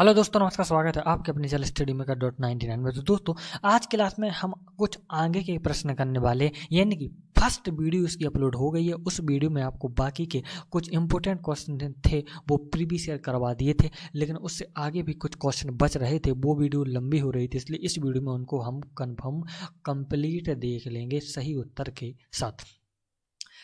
hello दोस्तों नमस्कार स्वागत है आपके अपने channel study maker dot ninety nine में तो दोस्तों आज क्लास में हम कुछ आगे के प्रश्न करने वाले यानी कि फर्स्ट वीडियो इसकी अपलोड हो गई है उस वीडियो में आपको बाकी के कुछ इंपॉर्टेंट क्वेश्चन थे वो प्रीवियस ईयर करवा दिए थे लेकिन उससे आगे भी कुछ क्वेश्चन बच रहे थे वो वीडियो लंबी हो रही थी इसलिए इस वीडियो में उनको हम कन्फर्म कंप्लीट देख लेंगे सही उत्तर के साथ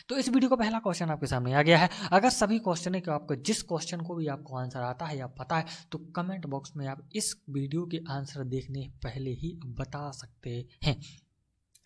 तो इस वीडियो का पहला क्वेश्चन आपके सामने आ गया है अगर सभी क्वेश्चन है कि आपको जिस क्वेश्चन को भी आपको आंसर आता है या पता है तो कमेंट बॉक्स में आप इस वीडियो के आंसर देखने पहले ही बता सकते हैं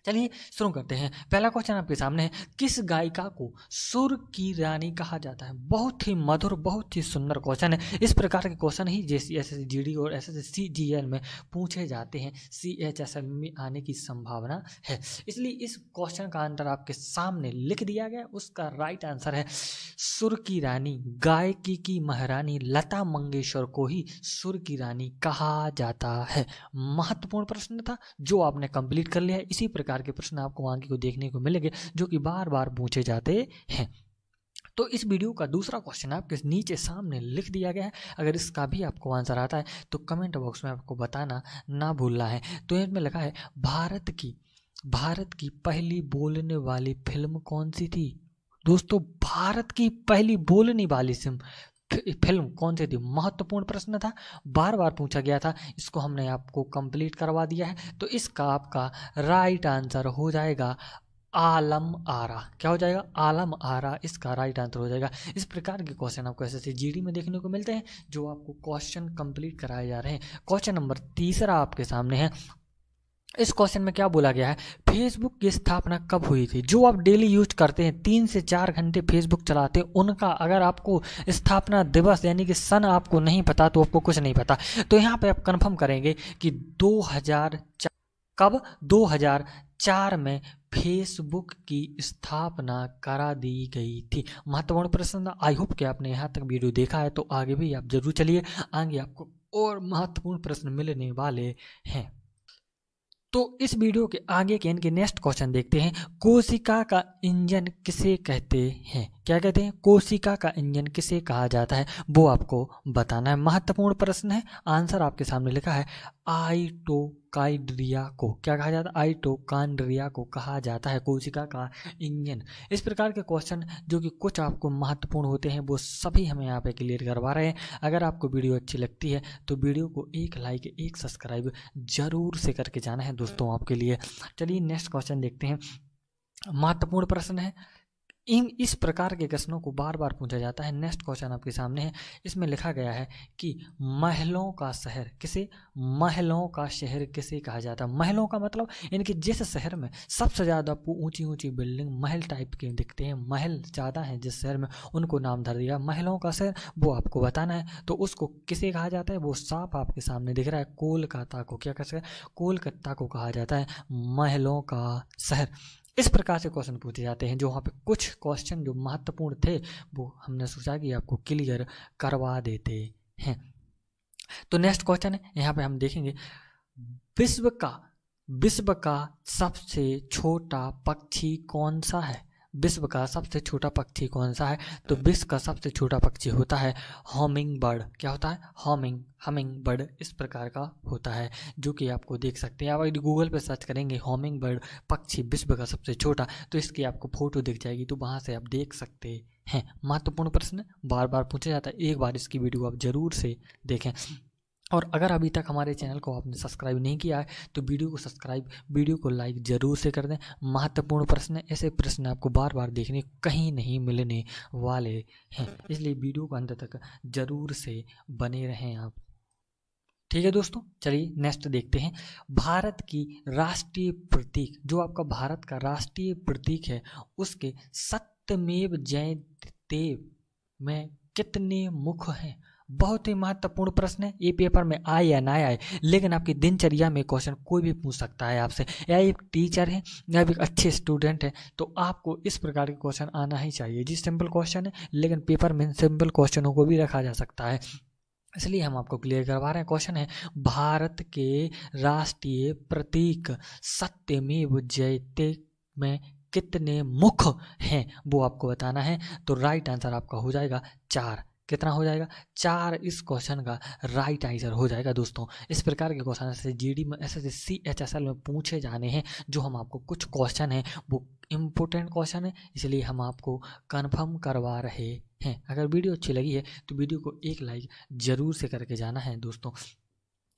चलिए शुरू करते हैं पहला क्वेश्चन आपके सामने है किस गायिका को सुर की रानी कहा जाता है बहुत ही मधुर बहुत ही सुंदर क्वेश्चन है इस प्रकार के क्वेश्चन ही C S S G D और S S C G L में पूछे जाते हैं सी एच एस एल में आने की संभावना है इसलिए इस क्वेश्चन का आंसर आपके सामने लिख दिया गया उसका राइट आंसर है सुर की रानी गायकी की महारानी लता मंगेशकर को ही सुर की रानी कहा जाता है महत्वपूर्ण प्रश्न था जो आपने कंप्लीट कर लिया इसी प्रकार प्रकार के प्रश्न आपको वहाँ की को देखने को मिलेंगे जो कि बार बार पूछे जाते हैं तो इस वीडियो का दूसरा क्वेश्चन आपके नीचे सामने लिख दिया गया है अगर इसका भी आपको आंसर आता है तो कमेंट बॉक्स में आपको बताना ना भूलना है तो इसमें लिखा है भारत की भारत की पहली बोलने वाली फिल्म कौन सी थी दोस्तों भारत की पहली बोलने वाली सिम फिल्म कौन सी थी महत्वपूर्ण प्रश्न था बार बार पूछा गया था इसको हमने आपको कंप्लीट करवा दिया है तो इसका आपका राइट आंसर हो जाएगा आलम आरा क्या हो जाएगा आलम आरा इसका राइट आंसर हो जाएगा इस प्रकार के क्वेश्चन आपको ऐसे ऐसे जीडी में देखने को मिलते हैं जो आपको क्वेश्चन कंप्लीट कराए जा रहे हैं क्वेश्चन नंबर तीसरा आपके सामने है इस क्वेश्चन में क्या बोला गया है फेसबुक की स्थापना कब हुई थी जो आप डेली यूज करते हैं तीन से चार घंटे फेसबुक चलाते हैं उनका अगर आपको स्थापना दिवस यानी कि सन आपको नहीं पता तो आपको कुछ नहीं पता तो यहाँ पे आप कंफर्म करेंगे कि 2004 कब 2004 में फेसबुक की स्थापना करा दी गई थी महत्वपूर्ण प्रश्न आई होप कि आपने यहाँ तक वीडियो देखा है तो आगे भी आप जरूर चलिए आगे आपको और महत्वपूर्ण प्रश्न मिलने वाले हैं तो इस वीडियो के आगे के इनके नेक्स्ट क्वेश्चन देखते हैं कोशिका का इंजन किसे कहते हैं क्या कहते हैं कोशिका का इंजन किसे कहा जाता है वो आपको बताना है महत्वपूर्ण प्रश्न है आंसर आपके सामने लिखा है आई टू काइड्रिया को क्या कहा जाता है आइटोकांड्रिया को कहा जाता है कोशिका का इंजन इस प्रकार के क्वेश्चन जो कि कुछ आपको महत्वपूर्ण होते हैं वो सभी हमें यहाँ पे क्लियर करवा रहे हैं अगर आपको वीडियो अच्छी लगती है तो वीडियो को एक लाइक एक सब्सक्राइब जरूर से करके जाना है दोस्तों आपके लिए चलिए नेक्स्ट क्वेश्चन देखते हैं महत्वपूर्ण प्रश्न है इन इस प्रकार के प्रश्नों को बार बार पूछा जाता है नेक्स्ट क्वेश्चन आपके सामने है इसमें लिखा गया है कि महलों का शहर किसे महलों का शहर किसे कहा जाता है महलों का मतलब इनके जिस शहर में सबसे ज़्यादा ऊंची ऊंची बिल्डिंग महल टाइप के दिखते हैं महल ज़्यादा हैं जिस शहर में उनको नाम धर दिया महलों का शहर वो आपको बताना है तो उसको किसे कहा जाता है वो साफ आपके सामने दिख रहा है कोलकाता को क्या कह सकते हैं कोलकाता को कहा जाता है महलों का शहर इस प्रकार से क्वेश्चन पूछे जाते हैं जो वहाँ पे कुछ क्वेश्चन जो महत्वपूर्ण थे वो हमने सोचा कि आपको क्लियर करवा देते हैं तो नेक्स्ट क्वेश्चन है यहाँ पे हम देखेंगे विश्व का विश्व का सबसे छोटा पक्षी कौन सा है विश्व का सबसे छोटा पक्षी कौन सा है तो विश्व का सबसे छोटा पक्षी होता है हॉमिंग बर्ड क्या होता है हॉमिंग हमिंग बर्ड इस प्रकार का होता है जो कि आपको देख सकते हैं आप यदि गूगल पर सर्च करेंगे हॉमिंग बर्ड पक्षी विश्व का सबसे छोटा तो इसकी आपको फोटो दिख जाएगी तो वहाँ से आप देख सकते हैं महत्वपूर्ण प्रश्न बार बार पूछा जाता है एक बार इसकी वीडियो आप ज़रूर से देखें और अगर अभी तक हमारे चैनल को आपने सब्सक्राइब नहीं किया है तो वीडियो को सब्सक्राइब वीडियो को लाइक ज़रूर से कर दें महत्वपूर्ण प्रश्न ऐसे प्रश्न आपको बार बार देखने कहीं नहीं मिलने वाले हैं इसलिए वीडियो को अंत तक ज़रूर से बने रहें आप ठीक है दोस्तों चलिए नेक्स्ट देखते हैं भारत की राष्ट्रीय प्रतीक जो आपका भारत का राष्ट्रीय प्रतीक है उसके सत्यमेव जयते में कितने मुख हैं बहुत ही महत्वपूर्ण प्रश्न है ये पेपर में आए या ना आए लेकिन आपकी दिनचर्या में क्वेश्चन कोई भी पूछ सकता है आपसे या एक टीचर है या एक अच्छे स्टूडेंट है तो आपको इस प्रकार के क्वेश्चन आना ही चाहिए जी सिंपल क्वेश्चन है लेकिन पेपर में सिंपल क्वेश्चनों को भी रखा जा सकता है इसलिए हम आपको क्लियर करवा रहे हैं क्वेश्चन है भारत के राष्ट्रीय प्रतीक सत्यमेव जयते में कितने मुख हैं वो आपको बताना है तो राइट आंसर आपका हो जाएगा चार कितना हो जाएगा चार इस क्वेश्चन का राइट आंसर हो जाएगा दोस्तों इस प्रकार के क्वेश्चन ऐसे जी डी में ऐसे सी एच एस एल में पूछे जाने हैं जो हम आपको कुछ क्वेश्चन हैं वो इम्पोर्टेंट क्वेश्चन है इसलिए हम आपको कन्फर्म करवा रहे हैं अगर वीडियो अच्छी लगी है तो वीडियो को एक लाइक ज़रूर से करके जाना है दोस्तों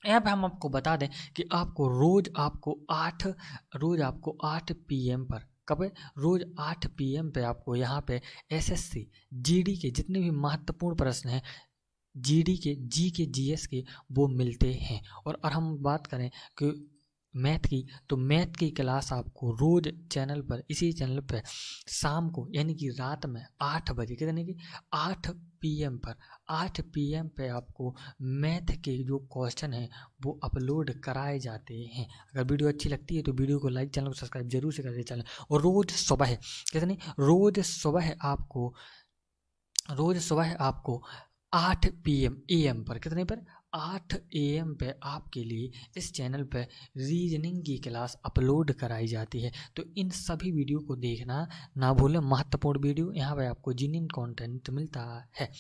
यहाँ पर हम आपको बता दें कि आपको रोज़ आपको आठ रोज़ आपको आठ पी पर कब रोज़ आठ पी एम पे आपको यहाँ पे एसएससी जीडी के जितने भी महत्वपूर्ण प्रश्न हैं जीडी के जी के जीएस के वो मिलते हैं और, और हम बात करें कि मैथ की तो मैथ की क्लास आपको रोज़ चैनल पर इसी चैनल पर शाम को यानी कि रात में आठ बजे कितने की आठ पीएम पर आठ पीएम पे आपको मैथ के जो क्वेश्चन हैं वो अपलोड कराए जाते हैं अगर वीडियो अच्छी लगती है तो वीडियो को लाइक चैनल को सब्सक्राइब जरूर से कर दे चैनल और रोज़ सुबह कितने रोज़ सुबह आपको रोज़ सुबह आपको आठ पी एम ए एम पर कितने पर आठ ए एम पे आपके लिए इस चैनल पर रीजनिंग की क्लास अपलोड कराई जाती है तो इन सभी वीडियो को देखना ना भूलें महत्वपूर्ण वीडियो यहाँ पर आपको इन कंटेंट मिलता है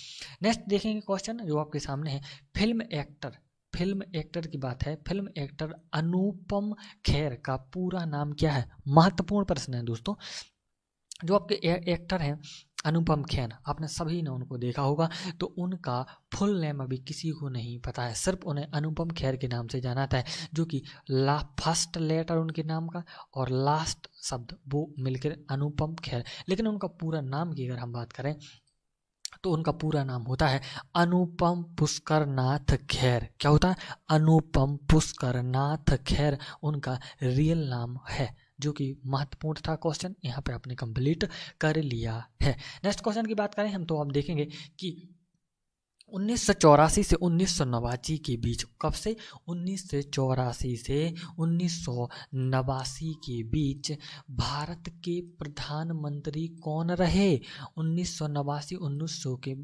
नेक्स्ट देखेंगे क्वेश्चन जो आपके सामने है फिल्म एक्टर फिल्म एक्टर की बात है फिल्म एक्टर अनुपम खैर का पूरा नाम क्या है महत्वपूर्ण प्रश्न है दोस्तों जो आपके एक्टर हैं अनुपम खेर आपने सभी ने उनको देखा होगा तो उनका फुल नेम अभी किसी को नहीं पता है सिर्फ उन्हें अनुपम खेर के नाम से जाना था जो कि ला फर्स्ट लेटर उनके नाम का और लास्ट शब्द वो मिलकर अनुपम खेर लेकिन उनका पूरा नाम की अगर हम बात करें तो उनका पूरा नाम होता है अनुपम पुष्कर नाथ खैर क्या होता है अनुपम पुष्कर नाथ खैर उनका रियल नाम है जो कि महत्वपूर्ण था क्वेश्चन यहाँ पे आपने कंप्लीट कर लिया है नेक्स्ट क्वेश्चन की बात करें हम तो आप देखेंगे कि उन्नीस से उन्नीस के बीच कब से उन्नीस से उन्नीस के बीच भारत के प्रधानमंत्री कौन रहे उन्नीस सौ के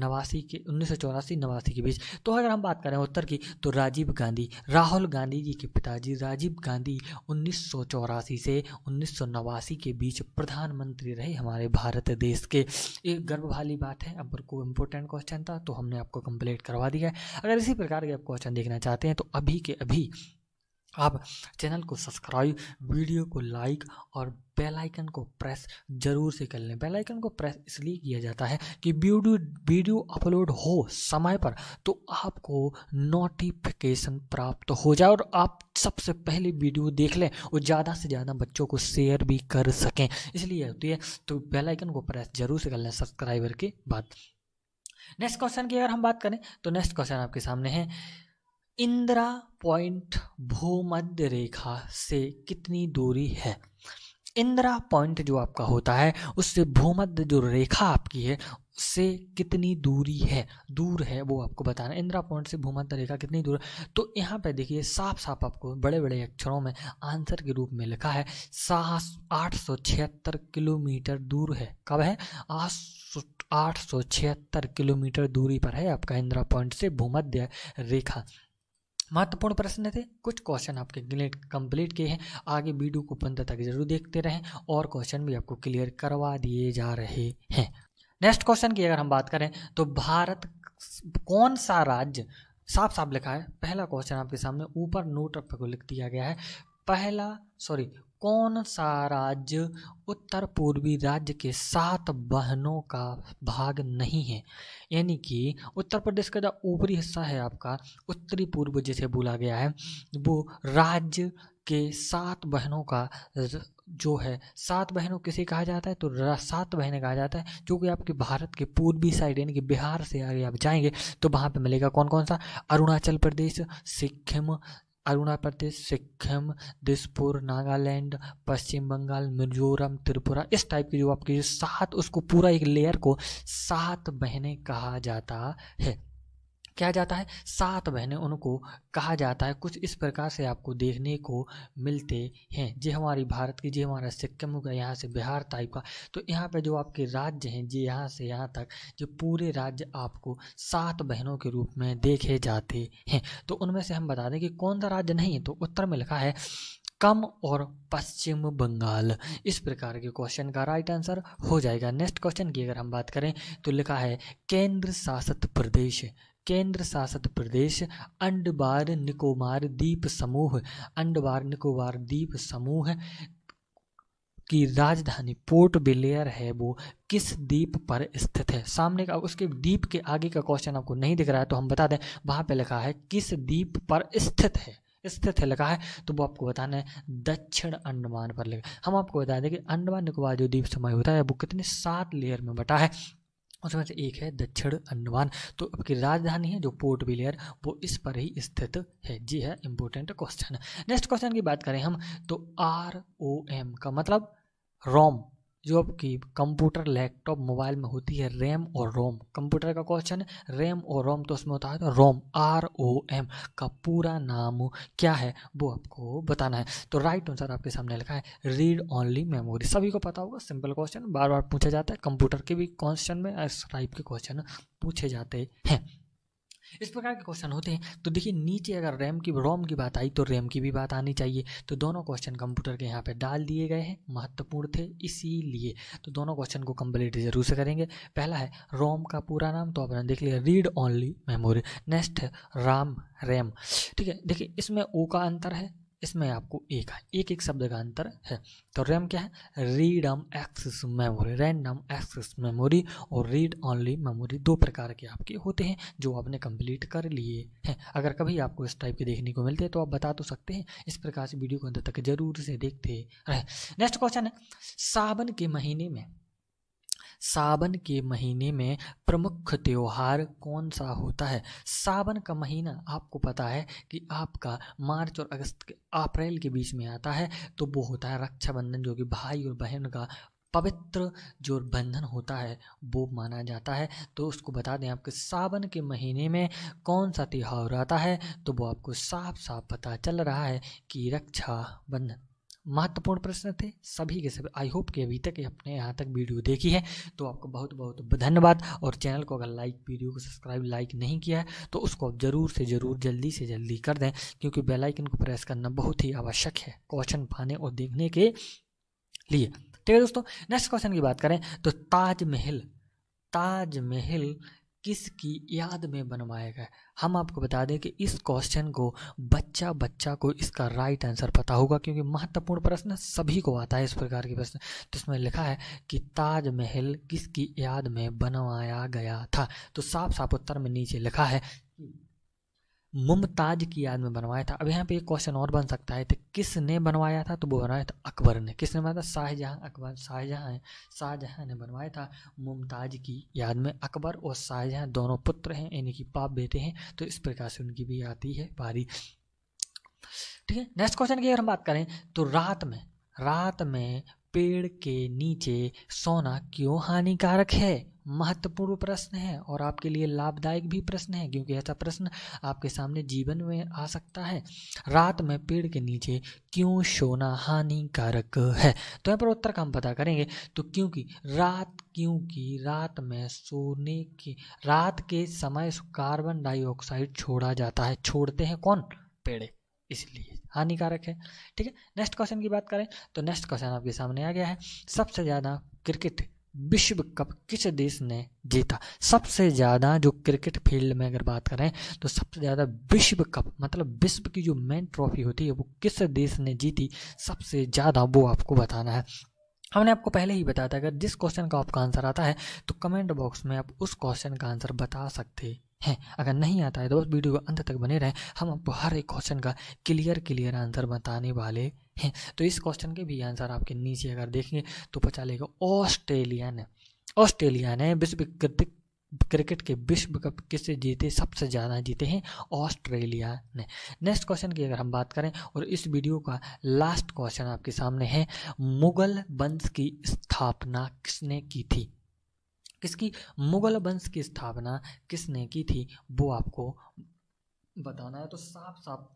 नवासी के उन्नीस सौ चौरासी नवासी के बीच तो अगर हम बात करें उत्तर की तो राजीव गांधी राहुल गांधी जी के पिताजी राजीव गांधी उन्नीस सौ चौरासी से उन्नीस सौ नवासी के बीच प्रधानमंत्री रहे हमारे भारत देश के एक गर्व वाली बात है अब को इम्पोर्टेंट क्वेश्चन था तो हमने आपको कंप्लीट करवा दिया है अगर इसी प्रकार के आप क्वेश्चन देखना चाहते हैं तो अभी के अभी आप चैनल को सब्सक्राइब वीडियो को लाइक और बेल आइकन को प्रेस जरूर से कर लें बेल आइकन को प्रेस इसलिए किया जाता है कि वीडियो वीडियो अपलोड हो समय पर तो आपको नोटिफिकेशन प्राप्त हो जाए और आप सबसे पहले वीडियो देख लें और ज़्यादा से ज़्यादा बच्चों को शेयर भी कर सकें इसलिए होती है तो बेल आइकन को प्रेस जरूर से कर लें सब्सक्राइबर के बाद नेक्स्ट क्वेश्चन की अगर हम बात करें तो नेक्स्ट क्वेश्चन आपके सामने है इंदिरा पॉइंट भूमध्य रेखा से कितनी दूरी है इंदिरा पॉइंट जो आपका होता है उससे भूमध्य जो रेखा आपकी है उससे कितनी दूरी है दूर है वो आपको बताना इंदिरा पॉइंट से भूमध्य रेखा कितनी दूर है तो यहाँ पे देखिए साफ साफ आपको बड़े बड़े अक्षरों में आंसर के रूप में लिखा है सात आठ सौ छिहत्तर किलोमीटर दूर है कब है आठ सौ छिहत्तर किलोमीटर दूरी पर है आपका इंदिरा पॉइंट से भूमध्य रेखा महत्वपूर्ण प्रश्न थे कुछ क्वेश्चन आपके क्लियर कंप्लीट किए हैं आगे वीडियो को पंद्रह तक जरूर देखते रहें और क्वेश्चन भी आपको क्लियर करवा दिए जा रहे हैं नेक्स्ट क्वेश्चन की अगर हम बात करें तो भारत कौन सा राज्य साफ साफ लिखा है पहला क्वेश्चन आपके सामने ऊपर नोट को लिख दिया गया है पहला सॉरी कौन सा राज्य उत्तर पूर्वी राज्य के सात बहनों का भाग नहीं है यानी कि उत्तर प्रदेश का जो ऊपरी हिस्सा है आपका उत्तरी पूर्व जिसे बोला गया है वो राज्य के सात बहनों का जो है सात बहनों किसे कहा जाता है तो सात बहनें कहा जाता है जो कि आपके भारत के पूर्वी साइड यानी कि बिहार से आगे आप जाएंगे तो वहाँ पे मिलेगा कौन कौन सा अरुणाचल प्रदेश सिक्किम अरुणा प्रदेश सिक्किम दिसपुर नागालैंड पश्चिम बंगाल मिजोरम त्रिपुरा इस टाइप की जो आपकी सात उसको पूरा एक लेयर को सात बहने कहा जाता है क्या जाता है सात बहनें उनको कहा जाता है कुछ इस प्रकार से आपको देखने को मिलते हैं जे हमारी भारत की जे हमारा सिक्किम का यहाँ से बिहार टाइप का तो यहाँ पे जो आपके राज्य हैं जे यहाँ से यहाँ तक जो पूरे राज्य आपको सात बहनों के रूप में देखे जाते हैं तो उनमें से हम बता दें कि कौन सा राज्य नहीं है तो उत्तर में लिखा है कम और पश्चिम बंगाल इस प्रकार के क्वेश्चन का राइट आंसर हो जाएगा नेक्स्ट क्वेश्चन की अगर हम बात करें तो लिखा है केंद्र शासित प्रदेश केंद्र शासित प्रदेश अंडमान निकोबार द्वीप समूह अंडमान निकोबार द्वीप समूह की राजधानी पोर्ट ब्लेयर है वो किस द्वीप पर स्थित है सामने का उसके द्वीप के आगे का क्वेश्चन आपको नहीं दिख रहा है तो हम बता दें वहाँ पे लिखा है किस द्वीप पर स्थित है स्थित है लिखा है तो वो आपको बताना है दक्षिण अंडमान पर लिखा हम आपको बता दें कि अंडमान निकोबार जो द्वीप समय होता है वो कितने सात लेयर में बटा है उसमें से एक है दक्षिण अंडमान तो आपकी राजधानी है जो पोर्ट ब्लेयर वो इस पर ही स्थित है जी है इंपॉर्टेंट क्वेश्चन नेक्स्ट क्वेश्चन की बात करें हम तो आर ओ एम का मतलब रोम जो आपकी कंप्यूटर लैपटॉप मोबाइल में होती है रैम और रोम कंप्यूटर का क्वेश्चन रैम और रोम तो उसमें होता है तो रोम आर ओ एम का पूरा नाम क्या है वो आपको बताना है तो राइट आंसर आपके सामने लिखा है रीड ओनली मेमोरी सभी को पता होगा सिंपल क्वेश्चन बार बार पूछा जाता है कंप्यूटर के भी क्वेश्चन में इस टाइप के क्वेश्चन पूछे जाते हैं इस प्रकार के क्वेश्चन होते हैं तो देखिए नीचे अगर रैम की रोम की बात आई तो रैम की भी बात आनी चाहिए तो दोनों क्वेश्चन कंप्यूटर के यहाँ पे डाल दिए गए हैं महत्वपूर्ण थे इसीलिए तो दोनों क्वेश्चन को कंप्लीट जरूर से करेंगे पहला है रोम का पूरा नाम तो आपने देख लिया रीड ऑनली मेमोरी नेक्स्ट है राम रैम ठीक है देखिए इसमें ओ का अंतर है इसमें आपको एक है एक एक शब्द का अंतर है तो रैम क्या है random access memory random access memory और रीड ऑनली मेमोरी दो प्रकार के आपके होते हैं जो आपने कंप्लीट कर लिए हैं अगर कभी आपको इस टाइप के देखने को मिलते हैं तो आप बता तो सकते हैं इस प्रकार से वीडियो को अंत तक जरूर से देखते रहें नेक्स्ट क्वेश्चन है सावन के महीने में सावन के महीने में प्रमुख त्यौहार कौन सा होता है सावन का महीना आपको पता है कि आपका मार्च और अगस्त के अप्रैल के बीच में आता है तो वो होता है रक्षाबंधन जो कि भाई और बहन का पवित्र जो बंधन होता है वो माना जाता है तो उसको बता दें आपके सावन के महीने में कौन सा त्यौहार आता है तो वो आपको साफ साफ पता चल रहा है कि रक्षाबंधन महत्वपूर्ण प्रश्न थे सभी के सभी आई होप कि अभी तक अपने यहाँ तक वीडियो देखी है तो आपको बहुत बहुत धन्यवाद और चैनल को अगर लाइक वीडियो को सब्सक्राइब लाइक नहीं किया है तो उसको आप ज़रूर से ज़रूर जल्दी से जल्दी कर दें क्योंकि बेलाइकन को प्रेस करना बहुत ही आवश्यक है क्वेश्चन पाने और देखने के लिए ठीक है दोस्तों नेक्स्ट क्वेश्चन की बात करें तो ताजमहल ताजमहल किसकी याद में बनवाया गया हम आपको बता दें कि इस क्वेश्चन को बच्चा बच्चा को इसका राइट आंसर पता होगा क्योंकि महत्वपूर्ण प्रश्न सभी को आता है इस प्रकार के प्रश्न तो इसमें लिखा है कि ताजमहल किसकी याद में बनवाया गया था तो साफ साफ उत्तर में नीचे लिखा है मुमताज की याद में बनवाया था अब यहाँ पे एक क्वेश्चन और बन सकता है तो किसने बनवाया था तो वो बनवाया था अकबर ने किसने बनाया था शाहजहाँ अकबर शाहजहाँ है शाहजहाँ ने बनवाया था मुमताज की याद में अकबर और शाहजहाँ दोनों पुत्र हैं यानी कि पाप बेटे हैं तो इस प्रकार से उनकी भी आती है बारी ठीक है नेक्स्ट क्वेश्चन की अगर हम बात करें तो रात में रात में पेड़ के नीचे सोना क्यों हानिकारक है महत्वपूर्ण प्रश्न है और आपके लिए लाभदायक भी प्रश्न है क्योंकि ऐसा प्रश्न आपके सामने जीवन में आ सकता है रात में पेड़ के नीचे क्यों सोना हानिकारक है तो यहाँ पर उत्तर का हम पता करेंगे तो क्योंकि रात क्योंकि रात में सोने के रात के समय कार्बन डाइऑक्साइड छोड़ा जाता है छोड़ते हैं कौन पेड़ इसलिए हानिकारक है ठीक है नेक्स्ट क्वेश्चन की बात करें तो नेक्स्ट क्वेश्चन आपके सामने आ गया है सबसे ज़्यादा क्रिकेट विश्व कप किस देश ने जीता सबसे ज़्यादा जो क्रिकेट फील्ड में अगर बात करें तो सबसे ज़्यादा विश्व कप मतलब विश्व की जो मेन ट्रॉफी होती है वो किस देश ने जीती सबसे ज़्यादा वो आपको बताना है हमने आपको पहले ही बताया था अगर जिस क्वेश्चन का आपका आंसर आता है तो कमेंट बॉक्स में आप उस क्वेश्चन का आंसर बता सकते है अगर नहीं आता है तो बस वीडियो को अंत तक बने रहें हम आपको हर एक क्वेश्चन का क्लियर क्लियर आंसर बताने वाले हैं तो इस क्वेश्चन के भी आंसर आपके नीचे अगर देखेंगे तो पता चलेगा ऑस्ट्रेलिया ने ऑस्ट्रेलिया ने विश्व क्रिकेट के विश्व कप किससे जीते सबसे ज़्यादा जीते हैं ऑस्ट्रेलिया ने नेक्स्ट क्वेश्चन की अगर हम बात करें और इस वीडियो का लास्ट क्वेश्चन आपके सामने है मुगल वंश की स्थापना किसने की थी किसकी मुगल वंश की स्थापना किसने की थी वो आपको बताना है तो साफ साफ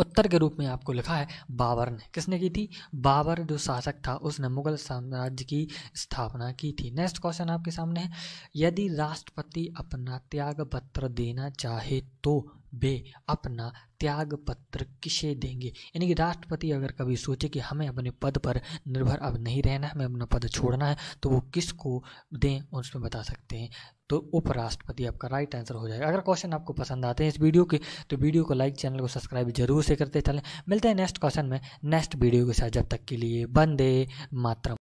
उत्तर के रूप में आपको लिखा है बाबर ने किसने की थी बाबर जो शासक था उसने मुगल साम्राज्य की स्थापना की थी नेक्स्ट क्वेश्चन आपके सामने है यदि राष्ट्रपति अपना त्याग पत्र देना चाहे तो वे अपना त्याग पत्र किसे देंगे यानी कि राष्ट्रपति अगर कभी सोचे कि हमें अपने पद पर निर्भर अब नहीं रहना है हमें अपना पद छोड़ना है तो वो किसको दें उसमें बता सकते हैं तो उपराष्ट्रपति आपका राइट आंसर हो जाएगा अगर क्वेश्चन आपको पसंद आते हैं इस वीडियो के तो वीडियो को लाइक चैनल को सब्सक्राइब जरूर से करते चलें मिलते हैं नेक्स्ट क्वेश्चन में नेक्स्ट वीडियो के साथ जब तक के लिए बंदे मातरम